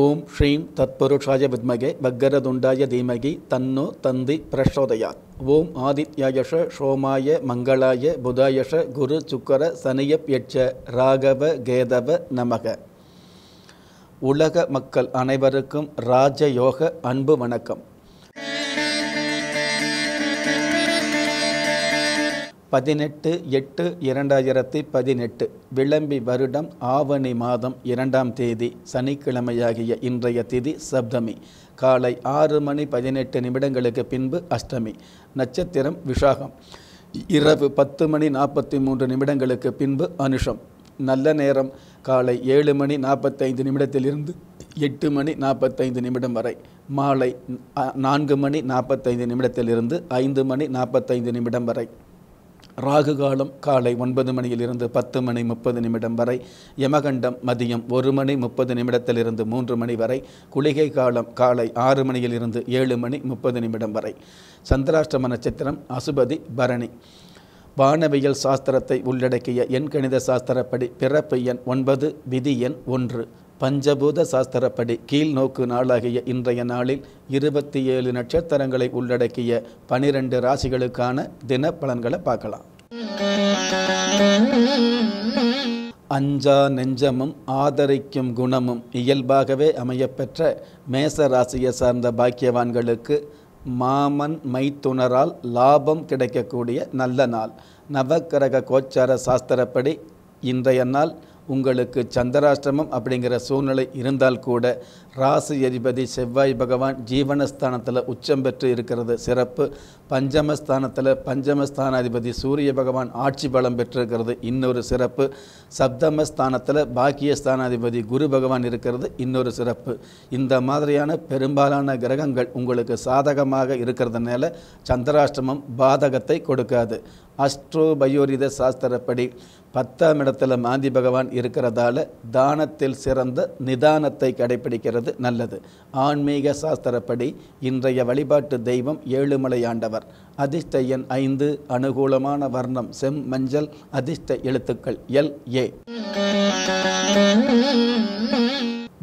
ஓம் ஸ்ரீம் தத்புருஷாய வித்மகே பக்கரதுண்டாய தீமகி தன்னு தந்தி பிரஷோதயா ஓம் ஆதித்யாயஷ சோமாய மங்களாய புதாயஷ குரு சுக்கர சனியப் எச்ச ராகவ கேதவ நமக உலக மக்கள் அனைவருக்கும் ராஜயோக அன்பு வணக்கம் பதினெட்டு எட்டு இரண்டாயிரத்தி பதினெட்டு விளம்பி வருடம் ஆவணி மாதம் இரண்டாம் தேதி சனிக்கிழமையாகிய இன்றைய திதி சப்தமி காலை ஆறு மணி பதினெட்டு நிமிடங்களுக்கு பின்பு அஷ்டமி நட்சத்திரம் விஷாகம் இரவு பத்து மணி நாற்பத்தி மூன்று நிமிடங்களுக்கு பின்பு அனுஷம் நல்ல நேரம் காலை ஏழு மணி நாற்பத்தைந்து நிமிடத்திலிருந்து எட்டு மணி நாற்பத்தைந்து நிமிடம் வரை மாலை நான்கு மணி நாற்பத்தைந்து நிமிடத்திலிருந்து ஐந்து மணி நாற்பத்தைந்து நிமிடம் வரை ராகு காலம் காலை ஒன்பது மணியிலிருந்து பத்து மணி முப்பது நிமிடம் வரை யமகண்டம் மதியம் ஒரு மணி முப்பது நிமிடத்திலிருந்து மூன்று மணி வரை குளிகை காலம் காலை ஆறு மணியிலிருந்து ஏழு மணி முப்பது நிமிடம் வரை சந்திராஷ்டம நட்சத்திரம் அசுபதி பரணி வானவியல் சாஸ்திரத்தை உள்ளடக்கிய எண் கணித சாஸ்திரப்படி பிறப்பு எண் ஒன்பது விதி எண் ஒன்று பஞ்சபூத சாஸ்திரப்படி கீழ் நோக்கு நாளாகிய இன்றைய நாளில் இருபத்தி ஏழு நட்சத்திரங்களை உள்ளடக்கிய பனிரெண்டு ராசிகளுக்கான தின பலன்களை பார்க்கலாம் அஞ்சா நெஞ்சமும் ஆதரிக்கும் குணமும் இயல்பாகவே அமையப்பெற்ற மேச ராசியை சார்ந்த பாக்கியவான்களுக்கு மாமன் மைத்துணரால் லாபம் கிடைக்கக்கூடிய நல்ல நாள் நவக்கிரக கோச்சார சாஸ்திரப்படி இன்றைய நாள் உங்களுக்கு சந்திராஷ்டிரமம் அப்படிங்கிற சூழ்நிலை இருந்தால் கூட ராசி எரிபதி செவ்வாய் பகவான் ஜீவனஸ்தானத்தில் உச்சம் பெற்று இருக்கிறது சிறப்பு பஞ்சமஸ்தானத்தில் பஞ்சமஸ்தானாதிபதி சூரிய பகவான் ஆட்சி பலம் பெற்றிருக்கிறது இன்னொரு சிறப்பு சப்தமஸ்தானத்தில் பாக்கியஸ்தானாதிபதி குரு பகவான் இருக்கிறது இன்னொரு சிறப்பு இந்த மாதிரியான பெரும்பாலான கிரகங்கள் உங்களுக்கு சாதகமாக இருக்கிறதுனால சந்திராஷ்டிரமம் பாதகத்தை கொடுக்காது அஸ்ட்ரோ பயோரித சாஸ்திரப்படி பத்தாம் இடத்துல மாந்தி பகவான் இருக்கிறதால தானத்தில் சிறந்த நிதானத்தை கடைபிடிக்கிறது செய்வது நல்லது ஆன்மீக சாஸ்திரப்படி இன்றைய வழிபாட்டு தெய்வம் ஏழுமலை ஆண்டவர் அதிர்ஷ்ட எண் ஐந்து அனுகூலமான வர்ணம் செம் மஞ்சள் அதிர்ஷ்ட எழுத்துக்கள் எல் ஏ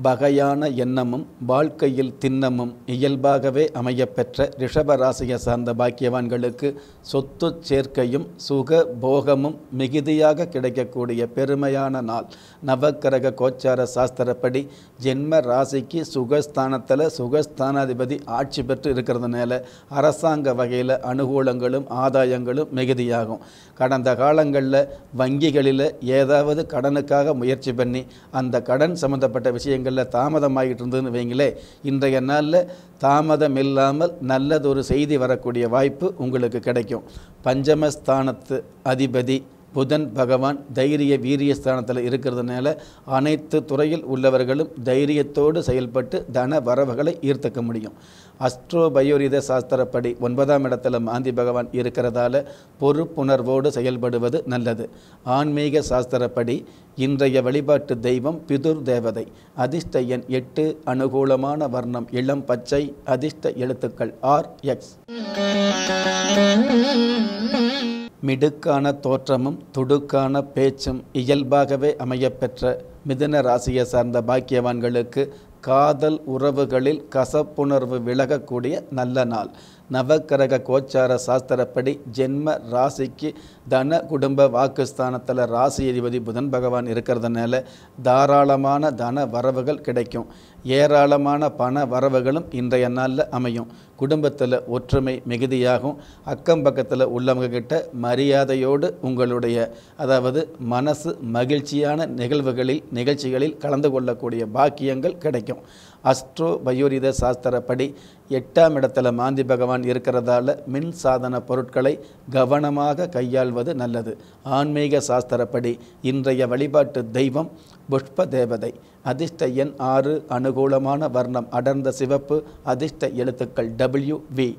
வகையான எண்ணமும் வாழ்க்கையில் திண்ணமும் இயல்பாகவே அமையப்பெற்ற ரிஷபராசியை சார்ந்த பாக்கியவான்களுக்கு சொத்து சேர்க்கையும் சுக போகமும் மிகுதியாக கிடைக்கக்கூடிய பெருமையான நாள் நவக்கிரக கோச்சார சாஸ்திரப்படி ஜென்ம ராசிக்கு சுகஸ்தானத்தில் சுகஸ்தானாதிபதி ஆட்சி பெற்று இருக்கிறதுனால அரசாங்க வகையில் அனுகூலங்களும் ஆதாயங்களும் மிகுதியாகும் கடந்த காலங்களில் வங்கிகளில் ஏதாவது கடனுக்காக முயற்சி பண்ணி அந்த கடன் சம்மந்தப்பட்ட விஷயங்கள் நல்ல தாமதமாகிட்டு இருந்ததுன்னு வைங்களே இன்றைய நாளில் தாமதம் இல்லாமல் நல்லதொரு செய்தி வரக்கூடிய வாய்ப்பு உங்களுக்கு கிடைக்கும் பஞ்சமஸ்தானத்து அதிபதி புதன் பகவான் தைரிய வீரிய ஸ்தானத்தில் இருக்கிறதுனால அனைத்து துறையில் உள்ளவர்களும் தைரியத்தோடு செயல்பட்டு தன வரவுகளை ஈர்த்துக்க முடியும் அஸ்ட்ரோ பயோரித சாஸ்திரப்படி ஒன்பதாம் இடத்துல மாந்தி பகவான் இருக்கிறதால பொறுப்புணர்வோடு செயல்படுவது நல்லது ஆன்மீக சாஸ்திரப்படி இன்றைய வழிபாட்டு தெய்வம் பிதுர் தேவதை அதிர்ஷ்ட எண் எட்டு அனுகூலமான வர்ணம் இளம் பச்சை அதிர்ஷ்ட எழுத்துக்கள் ஆர் எக்ஸ் மிடுக்கான தோற்றமும் துடுக்கான பேச்சும் இயல்பாகவே அமையப்பெற்ற மிதுன ராசியை சார்ந்த பாக்கியவான்களுக்கு காதல் உறவுகளில் கசப்புணர்வு விலகக்கூடிய நல்ல நாள் நவக்கரக கோச்சார சாஸ்திரப்படி ஜென்ம ராசிக்கு தன குடும்ப வாக்குஸ்தானத்தில் ராசி அதிபதி புதன் பகவான் இருக்கிறதுனால தாராளமான தன வரவுகள் கிடைக்கும் ஏராளமான பண வரவுகளும் இன்றைய நாளில் அமையும் குடும்பத்தில் ஒற்றுமை மிகுதியாகும் அக்கம் பக்கத்தில் உள்ளவங்கக்கிட்ட மரியாதையோடு உங்களுடைய அதாவது மனசு மகிழ்ச்சியான நிகழ்வுகளில் நிகழ்ச்சிகளில் கலந்து கொள்ளக்கூடிய பாக்கியங்கள் கிடைக்கும் அஸ்ட்ரோ பயோரித சாஸ்திரப்படி எட்டாம் இடத்துல மாந்தி பகவான் இருக்கிறதால மின் சாதன பொருட்களை கவனமாக கையாள்வது நல்லது ஆன்மீக சாஸ்திரப்படி இன்றைய வழிபாட்டு தெய்வம் புஷ்ப தேவதை அதிர்ஷ்ட எண் ஆறு அனுகூலமான வர்ணம் அடர்ந்த சிவப்பு அதிர்ஷ்ட எழுத்துக்கள் டபிள்யூ வி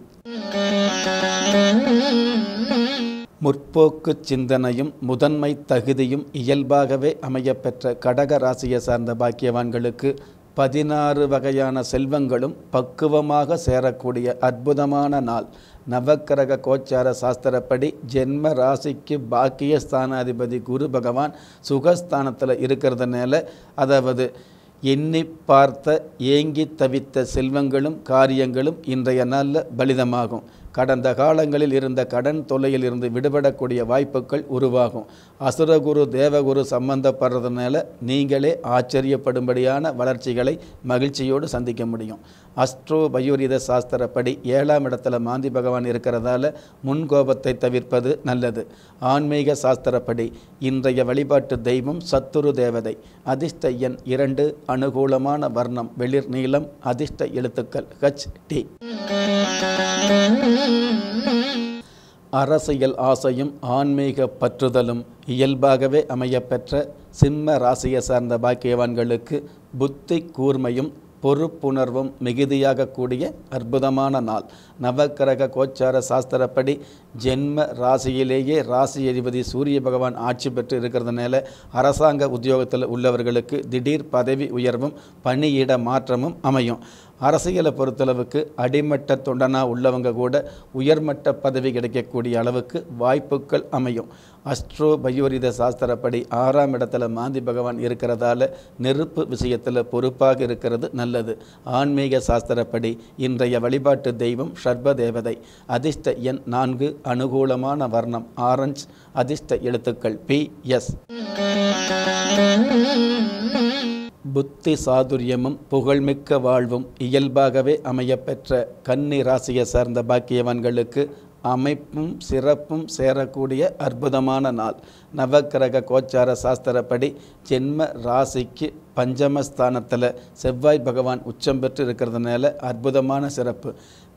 முற்போக்கு சிந்தனையும் முதன்மை தகுதியும் இயல்பாகவே அமையப்பெற்ற கடக ராசியை சார்ந்த பாக்கியவான்களுக்கு பதினாறு வகையான செல்வங்களும் பக்குவமாக சேரக்கூடிய அற்புதமான நாள் நவக்கிரக கோச்சார சாஸ்திரப்படி ஜென்ம ராசிக்கு பாக்கிய ஸ்தானாதிபதி குரு பகவான் சுகஸ்தானத்தில் இருக்கிறதுனால அதாவது எண்ணி பார்த்த ஏங்கி தவித்த செல்வங்களும் காரியங்களும் இன்றைய நாளில் பலிதமாகும் கடந்த காலங்களில் இருந்த கடன் தொல்லையில் இருந்து விடுபடக்கூடிய வாய்ப்புகள் உருவாகும் அசுரகுரு தேவகுரு சம்பந்தப்படுறதுனால நீங்களே ஆச்சரியப்படும்படியான வளர்ச்சிகளை மகிழ்ச்சியோடு சந்திக்க முடியும் அஸ்ட்ரோ பயோரித சாஸ்திரப்படி ஏழாம் இடத்துல மாந்தி பகவான் இருக்கிறதால முன்கோபத்தை தவிர்ப்பது நல்லது ஆன்மீக சாஸ்திரப்படி இன்றைய வழிபாட்டு தெய்வம் சத்துரு தேவதை அதிர்ஷ்ட எண் இரண்டு அனுகூலமான வர்ணம் வெளிர் நீளம் அதிர்ஷ்ட எழுத்துக்கள் ஹச் டி அரசியல் ஆசையும் ஆன்மீக பற்றுதலும் இயல்பாகவே அமையப்பெற்ற சிம்ம ராசியை சார்ந்த பாக்கியவான்களுக்கு புத்தி கூர்மையும் பொறுப்புணர்வும் மிகுதியாக கூடிய அற்புதமான நாள் நவக்கிரக கோச்சார சாஸ்திரப்படி ஜென்ம ராசியிலேயே ராசி அதிபதி சூரிய பகவான் ஆட்சி பெற்று இருக்கிறதுனால அரசாங்க உத்தியோகத்தில் உள்ளவர்களுக்கு திடீர் பதவி உயர்வும் பணியிட மாற்றமும் அமையும் அரசியலை பொறுத்தளவுக்கு அடிமட்ட தொண்டனாக உள்ளவங்க கூட உயர்மட்ட பதவி கிடைக்கக்கூடிய அளவுக்கு வாய்ப்புகள் அமையும் அஸ்ட்ரோ பயோரித சாஸ்திரப்படி ஆறாம் இடத்துல மாந்தி பகவான் இருக்கிறதால நெருப்பு விஷயத்தில் பொறுப்பாக இருக்கிறது நல்லது ஆன்மீக சாஸ்திரப்படி இன்றைய வழிபாட்டு தெய்வம் ஷர்ப தேவதை அதிர்ஷ்ட எண் நான்கு அனுகூலமான வர்ணம் ஆரஞ்ச் அதிர்ஷ்ட எழுத்துக்கள் பி எஸ் புத்தி சாதுரியமும் புகழ்மிக்க வாழ்வும் இயல்பாகவே அமையப்பெற்ற கன்னி ராசியை சார்ந்த பாக்கியவான்களுக்கு அமைப்பும் சிறப்பும் சேரக்கூடிய அற்புதமான நாள் நவக்கிரக கோச்சார சாஸ்திரப்படி ஜென்ம ராசிக்கு பஞ்சமஸ்தானத்தில் செவ்வாய் பகவான் உச்சம் பெற்று இருக்கிறதுனால அற்புதமான சிறப்பு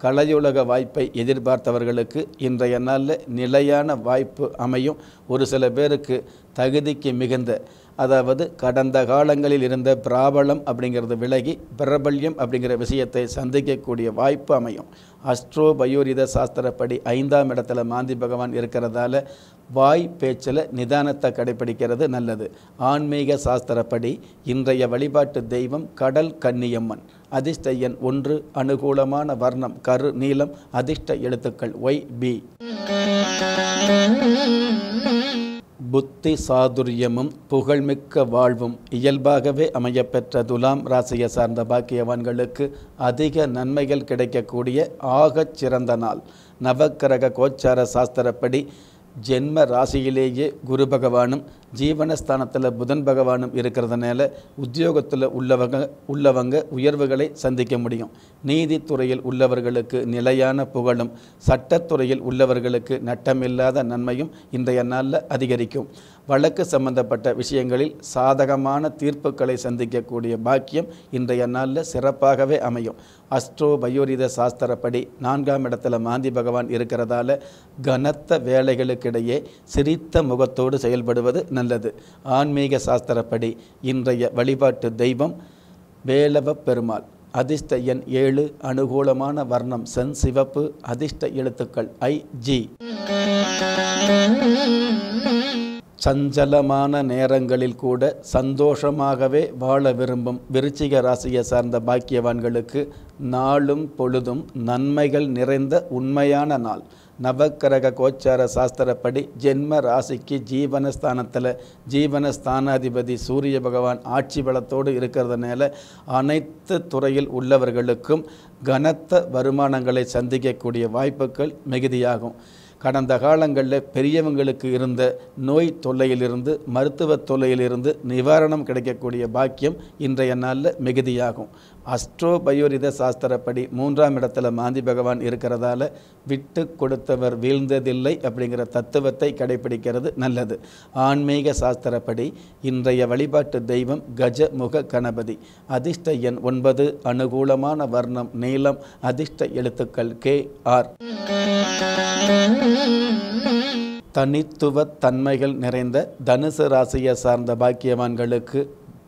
கலையுலக வாய்ப்பை எதிர்பார்த்தவர்களுக்கு இன்றைய நாளில் நிலையான வாய்ப்பு அமையும் ஒரு சில பேருக்கு தகுதிக்கு மிகுந்த அதாவது கடந்த காலங்களில் இருந்த பிராபலம் அப்படிங்கிறது விலகி பிரபல்யம் அப்படிங்கிற விஷயத்தை சந்திக்கக்கூடிய வாய்ப்பு அமையும் அஸ்ட்ரோ பயோரித சாஸ்திரப்படி ஐந்தாம் இடத்துல மாந்தி பகவான் இருக்கிறதால வாய் பேச்சில் நிதானத்தை கடைபிடிக்கிறது நல்லது ஆன்மீக சாஸ்திரப்படி இன்றைய வழிபாட்டு தெய்வம் கடல் கன்னியம்மன் அதிர்ஷ்ட எண் ஒன்று அனுகூலமான வர்ணம் கரு நீளம் அதிர்ஷ்ட எழுத்துக்கள் ஒய் பி புத்தி சாதுரியமும் புகழ்மிக்க வாழ்வும் இயல்பாகவே அமையப்பெற்ற துலாம் ராசியை சார்ந்த பாக்கியவான்களுக்கு அதிக நன்மைகள் கிடைக்கக்கூடிய ஆகச் சிறந்த நாள் நவக்கிரக கோச்சார சாஸ்திரப்படி ஜென்ம ராசியிலேயே குரு பகவானும் ஜீவனஸ்தானத்தில் புதன் பகவானும் இருக்கிறதுனால உத்தியோகத்தில் உள்ளவங்க உள்ளவங்க உயர்வுகளை சந்திக்க முடியும் நீதித்துறையில் உள்ளவர்களுக்கு நிலையான புகழும் சட்டத்துறையில் உள்ளவர்களுக்கு நட்டமில்லாத நன்மையும் இன்றைய நாளில் அதிகரிக்கும் வழக்கு சம்பந்தப்பட்ட விஷயங்களில் சாதகமான தீர்ப்புகளை சந்திக்கக்கூடிய பாக்கியம் இன்றைய நாளில் சிறப்பாகவே அமையும் அஸ்ட்ரோ பயோரித சாஸ்திரப்படி நான்காம் இடத்துல மாந்தி பகவான் இருக்கிறதால கனத்த வேலைகளுக்கிடையே சிரித்த முகத்தோடு செயல்படுவது நல்லது ஆன்மீக சாஸ்திரப்படி இன்றைய வழிபாட்டு தெய்வம் வேலவ பெருமாள் அதிர்ஷ்ட எண் ஏழு அனுகூலமான வர்ணம் சென் சிவப்பு அதிர்ஷ்ட எழுத்துக்கள் ஐ ஜி சஞ்சலமான நேரங்களில் கூட சந்தோஷமாகவே வாழ விரும்பும் விருச்சிக ராசியை சார்ந்த பாக்கியவான்களுக்கு நாளும் பொழுதும் நன்மைகள் நிறைந்த உண்மையான நாள் நவக்கரக கோச்சார சாஸ்திரப்படி ஜென்ம ராசிக்கு ஜீவனஸ்தானத்தில் ஜீவனஸ்தானாதிபதி சூரிய பகவான் ஆட்சி பலத்தோடு இருக்கிறதுனால அனைத்து துறையில் உள்ளவர்களுக்கும் கனத்த வருமானங்களை சந்திக்கக்கூடிய வாய்ப்புகள் மிகுதியாகும் கடந்த காலங்களில் பெரியவங்களுக்கு இருந்த நோய் தொல்லையிலிருந்து மருத்துவ தொல்லையிலிருந்து நிவாரணம் கிடைக்கக்கூடிய பாக்கியம் இன்றைய நாளில் மிகுதியாகும் அஸ்ட்ரோபயோரித சாஸ்திரப்படி மூன்றாம் இடத்துல மாந்தி பகவான் இருக்கிறதால விட்டு கொடுத்தவர் வீழ்ந்ததில்லை அப்படிங்கிற தத்துவத்தை கடைபிடிக்கிறது நல்லது ஆன்மீக சாஸ்திரப்படி இன்றைய வழிபாட்டு தெய்வம் கஜ முக கணபதி அதிர்ஷ்ட எண் ஒன்பது அனுகூலமான வர்ணம் நீளம் அதிர்ஷ்ட எழுத்துக்கள் கே ஆர் தனித்துவ தன்மைகள் நிறைந்த தனுசு ராசியை சார்ந்த பாக்கியவான்களுக்கு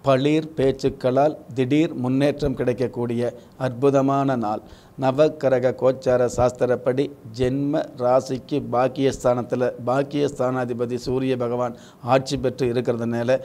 பளிர் பேச்சுக்களால் திடீர் முன்னேற்றம் கிடைக்கக்கூடிய அற்புதமான நாள் நவக்கரக கோச்சார சாஸ்திரப்படி ஜென்ம ராசிக்கு பாக்கியஸ்தானத்தில் பாக்கியஸ்தானாதிபதி சூரிய பகவான் ஆட்சி பெற்று இருக்கிறதுனால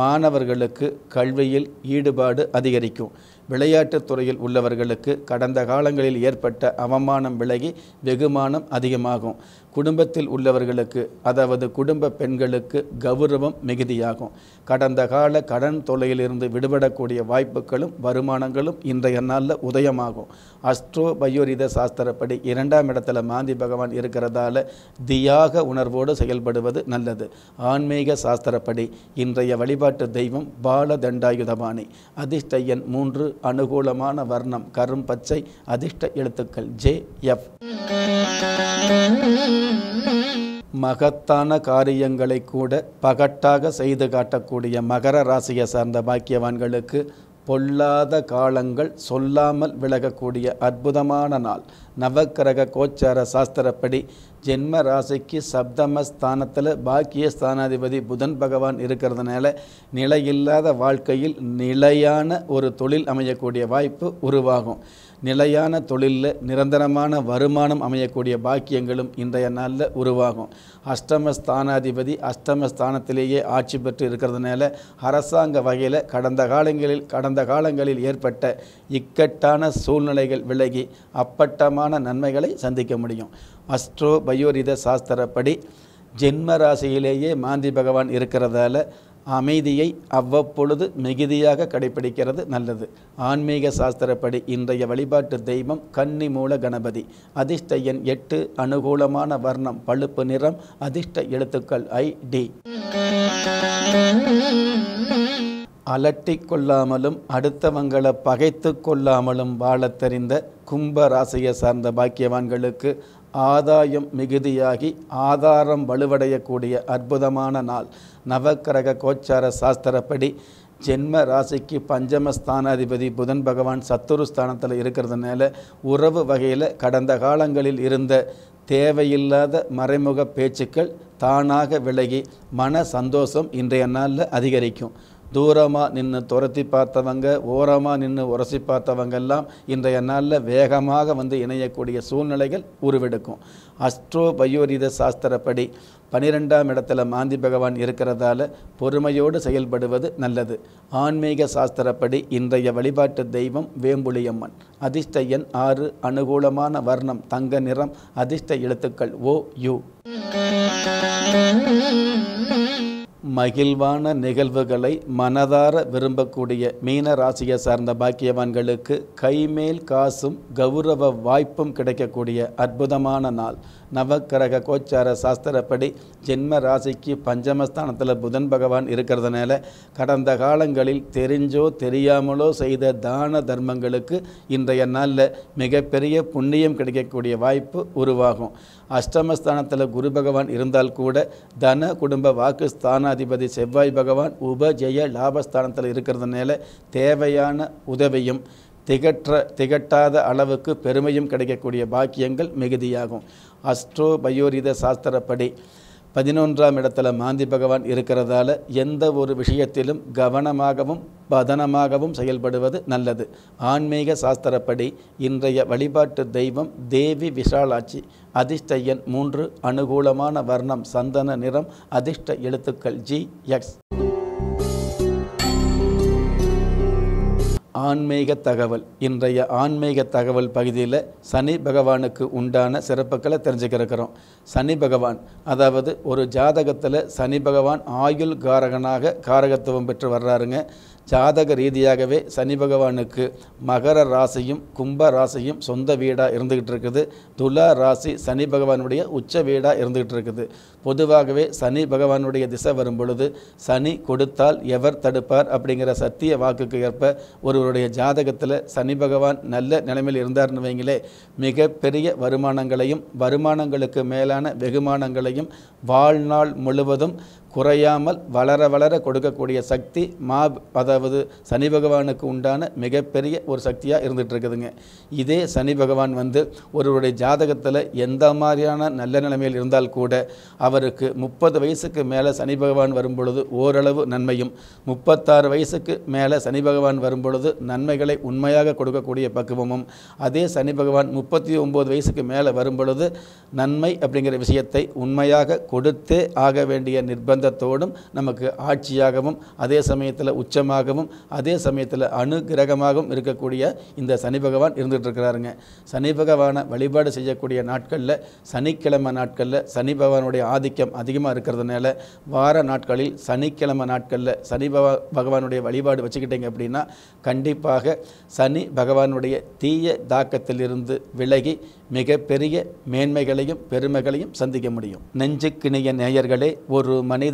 மாணவர்களுக்கு கல்வியில் ஈடுபாடு அதிகரிக்கும் விளையாட்டுத் துறையில் உள்ளவர்களுக்கு கடந்த காலங்களில் ஏற்பட்ட அவமானம் விலகி வெகுமானம் அதிகமாகும் குடும்பத்தில் உள்ளவர்களுக்கு அதாவது குடும்ப பெண்களுக்கு கௌரவம் மிகுதியாகும் கடந்த கால கடன் தொலையிலிருந்து விடுபடக்கூடிய வாய்ப்புகளும் வருமானங்களும் இன்றைய நாளில் உதயமாகும் அஸ்ட்ரோ பயோரித சாஸ்திரப்படி இரண்டாம் இடத்துல மாந்தி பகவான் இருக்கிறதால தியாக உணர்வோடு செயல்படுவது நல்லது ஆன்மீக சாஸ்திரப்படி இன்றைய வழிபாட்டு தெய்வம் பால தண்டாயுதபாணி அதிர்ஷ்டையன் மூன்று அனுகூலமான வர்ணம் கரும் பச்சை அதிர்ஷ்ட எழுத்துக்கள் ஜே எஃப் மகத்தான காரியங்களை கூட பகட்டாக செய்து காட்டக்கூடிய மகர ராசியை சார்ந்த பாக்கியவான்களுக்கு பொல்லாத காலங்கள் சொல்லாமல் விலகக்கூடிய அற்புதமான நாள் நவக்கிரக கோச்சார சாஸ்திரப்படி ஜென்ம ராசிக்கு சப்தம ஸ்தானத்தில் பாக்கிய ஸ்தானாதிபதி புதன் பகவான் இருக்கிறதுனால நிலையில்லாத வாழ்க்கையில் நிலையான ஒரு தொழில் அமையக்கூடிய வாய்ப்பு உருவாகும் நிலையான தொழிலில் நிரந்தரமான வருமானம் அமையக்கூடிய பாக்கியங்களும் இன்றைய நாளில் உருவாகும் அஷ்டம ஸ்தானாதிபதி அஷ்டம ஸ்தானத்திலேயே ஆட்சி பெற்று இருக்கிறதுனால அரசாங்க வகையில் கடந்த காலங்களில் கடந்த காலங்களில் ஏற்பட்ட இக்கட்டான சூழ்நிலைகள் விலகி அப்பட்டமான நன்மைகளை சந்திக்க முடியும் அஸ்ட்ரோ பயோரித சாஸ்திரப்படி ஜென்ம ராசியிலேயே மாந்தி பகவான் இருக்கிறதால அமைதியை அவ்வப்பொழுது மிகுதியாக கடைபிடிக்கிறது நல்லது ஆன்மீக சாஸ்திரப்படி இன்றைய வழிபாட்டு தெய்வம் கன்னி மூல கணபதி அதிர்ஷ்ட எண் எட்டு அனுகூலமான வர்ணம் பழுப்பு நிறம் அதிர்ஷ்ட எழுத்துக்கள் ஐ டி அலட்டி கொள்ளாமலும் அடுத்தவங்களை பகைத்து கொள்ளாமலும் வாழத் தெரிந்த கும்ப ராசியை சார்ந்த பாக்கியவான்களுக்கு ஆதாயம் மிகுதியாகி ஆதாரம் வலுவடையக்கூடிய அற்புதமான நாள் நவக்கிரக கோச்சார சாஸ்திரப்படி ஜென்ம ராசிக்கு பஞ்சமஸ்தானாதிபதி புதன் பகவான் சத்துரு ஸ்தானத்தில் இருக்கிறதுனால உறவு வகையில் கடந்த காலங்களில் இருந்த தேவையில்லாத மறைமுக பேச்சுக்கள் தானாக விலகி மன சந்தோஷம் இன்றைய நாளில் அதிகரிக்கும் தூரமாக நின்று துரத்தி பார்த்தவங்க ஓரமாக நின்று உரசி பார்த்தவங்க எல்லாம் இன்றைய நாளில் வேகமாக வந்து இணையக்கூடிய சூழ்நிலைகள் உருவெடுக்கும் அஸ்ட்ரோ பயோரித சாஸ்திரப்படி பனிரெண்டாம் இடத்துல மாந்தி பகவான் இருக்கிறதால பொறுமையோடு செயல்படுவது நல்லது ஆன்மீக சாஸ்திரப்படி இன்றைய வழிபாட்டு தெய்வம் வேம்புலியம்மன் அதிர்ஷ்ட எண் ஆறு அனுகூலமான வர்ணம் தங்க நிறம் அதிர்ஷ்ட எழுத்துக்கள் ஓ யூ மகிழ்வான நிகழ்வுகளை மனதார விரும்பக்கூடிய மீன ராசியை சார்ந்த பாக்கியவான்களுக்கு கைமேல் காசும் கௌரவ வாய்ப்பும் கிடைக்கக்கூடிய அற்புதமான நாள் நவக்கிரக கோச்சார சாஸ்திரப்படி ஜென்ம ராசிக்கு பஞ்சமஸ்தானத்தில் புதன் பகவான் இருக்கிறதுனால கடந்த காலங்களில் தெரிஞ்சோ தெரியாமலோ செய்த தான தர்மங்களுக்கு இன்றைய நாளில் மிகப்பெரிய புண்ணியம் கிடைக்கக்கூடிய வாய்ப்பு உருவாகும் அஷ்டமஸ்தானத்தில் குரு பகவான் இருந்தால் கூட தன குடும்ப வாக்கு ஸ்தானாதிபதி செவ்வாய் பகவான் உபஜெய லாபஸ்தானத்தில் இருக்கிறதுனால தேவையான உதவியும் திகற்ற திகட்டாத அளவுக்கு பெருமையும் கிடைக்கக்கூடிய பாக்கியங்கள் மிகுதியாகும் அஸ்ட்ரோ பயோரித சாஸ்திரப்படி பதினொன்றாம் இடத்துல மாந்தி பகவான் இருக்கிறதால எந்த ஒரு விஷயத்திலும் கவனமாகவும் பதனமாகவும் செயல்படுவது நல்லது ஆன்மீக சாஸ்திரப்படி இன்றைய வழிபாட்டு தெய்வம் தேவி விஷாலாட்சி அதிர்ஷ்ட மூன்று அனுகூலமான வர்ணம் சந்தன நிறம் அதிர்ஷ்ட எழுத்துக்கள் ஜி எக்ஸ் ஆன்மீக தகவல் இன்றைய ஆன்மீக தகவல் பகுதியில் சனி பகவானுக்கு உண்டான சிறப்புகளை தெரிஞ்சுக்கிறக்கிறோம் சனி பகவான் அதாவது ஒரு ஜாதகத்தில் சனி பகவான் ஆயுள் காரகனாக காரகத்துவம் பெற்று வர்றாருங்க ஜாதக ரீதியாகவே சனி பகவானுக்கு மகர ராசியும் கும்ப ராசியும் சொந்த வீடாக இருந்துக்கிட்டு இருக்குது துலா ராசி சனி பகவானுடைய உச்ச வீடாக இருந்துக்கிட்டு இருக்குது பொதுவாகவே சனி பகவானுடைய திசை வரும் பொழுது சனி கொடுத்தால் எவர் தடுப்பார் அப்படிங்கிற சத்திய வாக்குக்கு ஏற்ப ஒருவருடைய ஜாதகத்தில் சனி பகவான் நல்ல நிலைமையில் இருந்தார்னு வைங்களே மிகப்பெரிய வருமானங்களையும் வருமானங்களுக்கு மேலான வெகுமானங்களையும் வாழ்நாள் முழுவதும் குறையாமல் வளர வளர கொடுக்கக்கூடிய சக்தி மா அதாவது சனி பகவானுக்கு உண்டான மிகப்பெரிய ஒரு சக்தியாக இருந்துகிட்டு இருக்குதுங்க இதே சனி பகவான் வந்து ஒருவருடைய ஜாதகத்தில் எந்த மாதிரியான நல்ல நிலைமையில் இருந்தால் கூட அவருக்கு முப்பது வயசுக்கு மேலே சனி பகவான் வரும் பொழுது ஓரளவு நன்மையும் முப்பத்தாறு வயசுக்கு மேலே சனி பகவான் வரும்பொழுது நன்மைகளை உண்மையாக கொடுக்கக்கூடிய பக்குவமும் அதே சனி பகவான் முப்பத்தி ஒம்பது வயசுக்கு மேலே வரும்பொழுது நன்மை அப்படிங்கிற விஷயத்தை உண்மையாக கொடுத்தே ஆக வேண்டிய நிர்பந்த ஆனந்தத்தோடும் நமக்கு ஆட்சியாகவும் அதே சமயத்தில் உச்சமாகவும் அதே சமயத்தில் அனுகிரகமாகவும் இருக்கக்கூடிய இந்த சனி பகவான் இருந்துகிட்டு இருக்கிறாருங்க சனி பகவானை வழிபாடு செய்யக்கூடிய நாட்களில் சனிக்கிழமை நாட்களில் சனி பகவானுடைய ஆதிக்கம் அதிகமாக இருக்கிறதுனால வார நாட்களில் சனிக்கிழமை நாட்களில் சனி பக பகவானுடைய வழிபாடு வச்சுக்கிட்டீங்க அப்படின்னா கண்டிப்பாக சனி பகவானுடைய தீய தாக்கத்திலிருந்து விலகி மிகப்பெரிய மேன்மைகளையும் பெருமைகளையும் சந்திக்க முடியும் நெஞ்சுக்கிணிய நேயர்களே ஒரு மனித